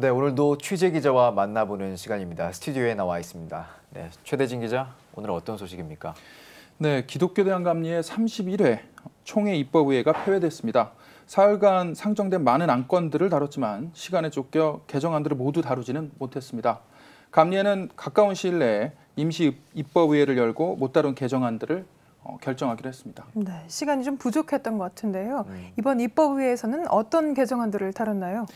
네, 오늘도 취재 기자와 만나보는 시간입니다. 스튜디오에 나와 있습니다. 네, 최대진 기자, 오늘 어떤 소식입니까? 네, 기독교 대한 감리의 31회 총회 입법의회가 폐회됐습니다. 사흘간 상정된 많은 안건들을 다뤘지만 시간에 쫓겨 개정안들을 모두 다루지는 못했습니다. 감리회는 가까운 시일 내에 임시 입법의회를 열고 못 다룬 개정안들을 어, 결정하기로 했습니다. 네, 시간이 좀 부족했던 것 같은데요. 음. 이번 입법의회에서는 어떤 개정안들을 다뤘나요?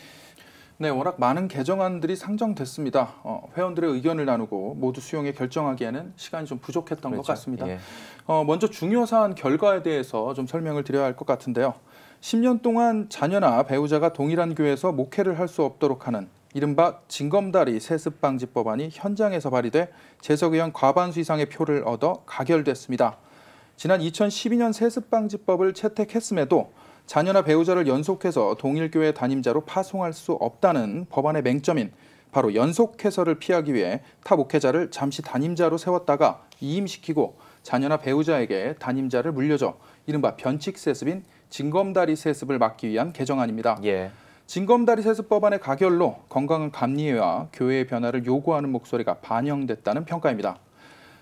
네, 워낙 많은 개정안들이 상정됐습니다. 어, 회원들의 의견을 나누고 모두 수용에 결정하기에는 시간이 좀 부족했던 그렇죠. 것 같습니다. 예. 어, 먼저 중요 사안 결과에 대해서 좀 설명을 드려야 할 것 같은데요. 10년 동안 자녀나 배우자가 동일한 교회에서 목회를 할 수 없도록 하는 이른바 징검다리 세습방지 법안이 현장에서 발의돼 재석의원 과반수 이상의 표를 얻어 가결됐습니다. 지난 2012년 세습방지법을 채택했음에도 자녀나 배우자를 연속해서 동일교회 담임자로 파송할 수 없다는 법안의 맹점인 바로 연속해서를 피하기 위해 타 목회자를 잠시 담임자로 세웠다가 이임시키고 자녀나 배우자에게 담임자를 물려줘 이른바 변칙 세습인 징검다리 세습을 막기 위한 개정안입니다. 예. 징검다리 세습법안의 가결로 건강한 감리회와 교회의 변화를 요구하는 목소리가 반영됐다는 평가입니다.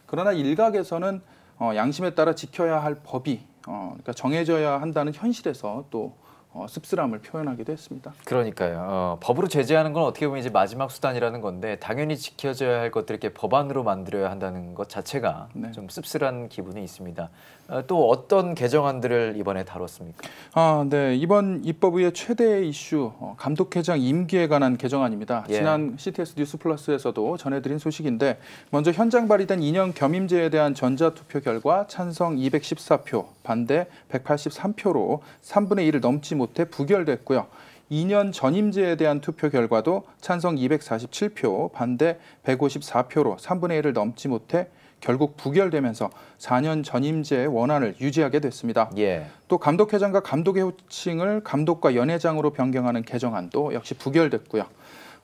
그러나 일각에서는 어, 양심에 따라 지켜야 할 법이 어, 그러니까 정해져야 한다는 현실에서 또 어, 씁쓸함을 표현하기도 했습니다. 그러니까요. 어, 법으로 제재하는 건 어떻게 보면 이제 마지막 수단이라는 건데 당연히 지켜져야 할 것들 이렇게 법안으로 만들어야 한다는 것 자체가 네. 좀 씁쓸한 기분이 있습니다. 어, 또 어떤 개정안들을 이번에 다뤘습니까? 아, 네. 이번 입법의 최대 이슈 어, 감독회장 임기에 관한 개정안입니다. 예. 지난 CTS 뉴스플러스에서도 전해드린 소식인데 먼저 현장 발의된 2년 겸임제에 대한 전자투표 결과 찬성 214표, 반대 183표로 3분의 1을 넘지 못해 부결됐고요. 2년 전임제에 대한 투표 결과도 찬성 247표, 반대 154표로 3분의 1을 넘지 못해 결국 부결되면서 4년 전임제의 원안을 유지하게 됐습니다. 예. 또 감독회장과 감독의 호칭을 감독과 연회장으로 변경하는 개정안도 역시 부결됐고요.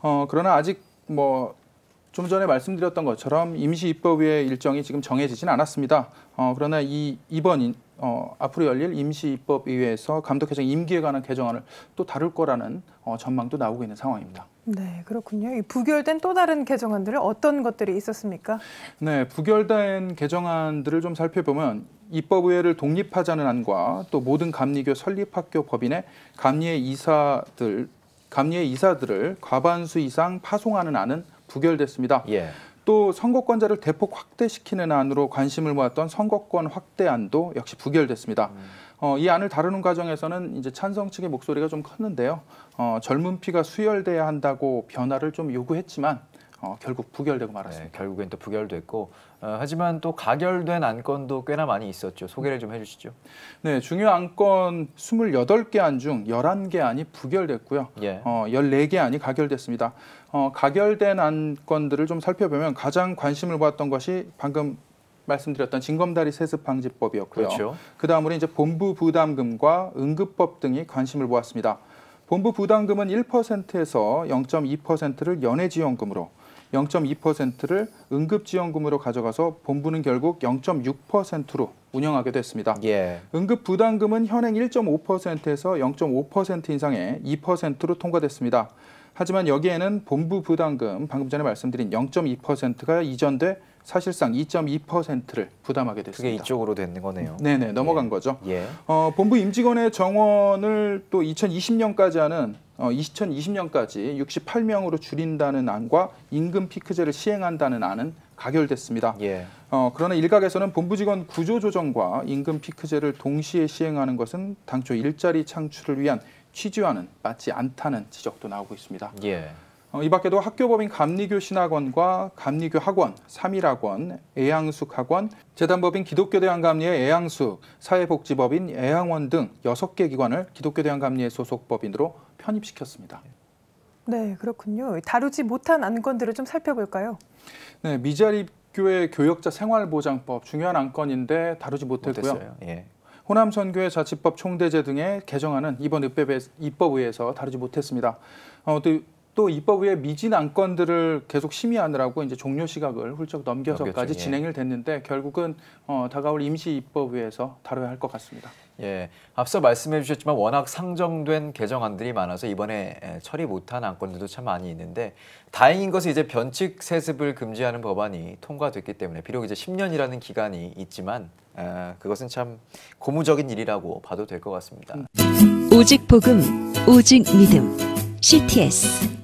어, 그러나 아직 뭐 좀 전에 말씀드렸던 것처럼 임시 입법의 위 일정이 지금 정해지진 않았습니다. 어, 그러나 이 이번 어, 앞으로 열릴 임시입법의회에서 감독회장 임기에 관한 개정안을 또 다룰 거라는 어, 전망도 나오고 있는 상황입니다. 네, 그렇군요. 이 부결된 또 다른 개정안들은 어떤 것들이 있었습니까? 네, 부결된 개정안들을 좀 살펴보면 입법의회를 독립하자는 안과 또 모든 감리교 설립학교 법인의 감리회 이사들 감리회 이사들을 과반수 이상 파송하는 안은 부결됐습니다. 예. 또 선거권자를 대폭 확대시키는 안으로 관심을 모았던 선거권 확대안도 역시 부결됐습니다. 음. 어, 이 안을 다루는 과정에서는 이제 찬성 측의 목소리가 좀 컸는데요. 어, 젊은 피가 수혈돼야 한다고 변화를 좀 요구했지만 어, 결국 부결되고 말았습니다. 네, 결국엔 또 부결됐고 어, 하지만 또 가결된 안건도 꽤나 많이 있었죠. 소개를 좀 해주시죠. 네, 중요 안건 28개 안 중 11개 안이 부결됐고요. 예. 어, 14개 안이 가결됐습니다. 어, 가결된 안건들을 좀 살펴보면 가장 관심을 보았던 것이 방금 말씀드렸던 징검다리 세습 방지법이었고요. 그렇죠. 그 다음으로 이제 본부 부담금과 응급법 등이 관심을 모았습니다. 본부 부담금은 1%에서 0.2%를 연해지원금으로 0.2%를 응급지원금으로 가져가서 본부는 결국 0.6%로 운영하게 됐습니다. 예. 응급 부담금은 현행 1.5%에서 0.5% 인상해 2%로 통과됐습니다. 하지만 여기에는 본부 부담금 방금 전에 말씀드린 0.2%가 이전돼 사실상 2.2%를 부담하게 됐습니다. 그게 이쪽으로 되는 거네요. 네네 넘어간 예. 거죠. 예. 어, 본부 임직원의 정원을 또 2020년까지 하는 어, 2020년까지 68명으로 줄인다는 안과 임금 피크제를 시행한다는 안은 가결됐습니다. 예. 어, 그러나 일각에서는 본부직원 구조조정과 임금 피크제를 동시에 시행하는 것은 당초 일자리 창출을 위한 취지와는 맞지 않다는 지적도 나오고 있습니다. 예. 어, 이 밖에도 학교법인 감리교 신학원과 감리교 학원, 삼일학원, 애양숙 학원, 재단법인 기독교대한감리의 애양숙, 사회복지법인 애양원 등 여섯 개 기관을 기독교대한감리의 소속 법인으로 편입시켰습니다. 네, 그렇군요. 다루지 못한 안건들을 좀 살펴볼까요? 네, 미자립 교회 교역자 생활보장법 중요한 안건인데 다루지 못했고요. 예. 호남 선교회 자치법 총대제 등의 개정안은 이번 입법에, 입법의회에서 다루지 못했습니다. 어, 또또 입법위의 미진 안건들을 계속 심의하느라고 이제 종료 시각을 훌쩍 넘겨서까지 넘 예. 진행을 됐는데 결국은 어, 다가올 임시 입법위에서 다뤄야 할 것 같습니다. 예, 앞서 말씀해 주셨지만 워낙 상정된 개정안들이 많아서 이번에 처리 못한 안건들도 참 많이 있는데 다행인 것은 이제 변칙 세습을 금지하는 법안이 통과됐기 때문에 비록 이제 10년이라는 기간이 있지만 아, 그것은 참 고무적인 일이라고 봐도 될 것 같습니다. 오직 복음, 오직 믿음. CTS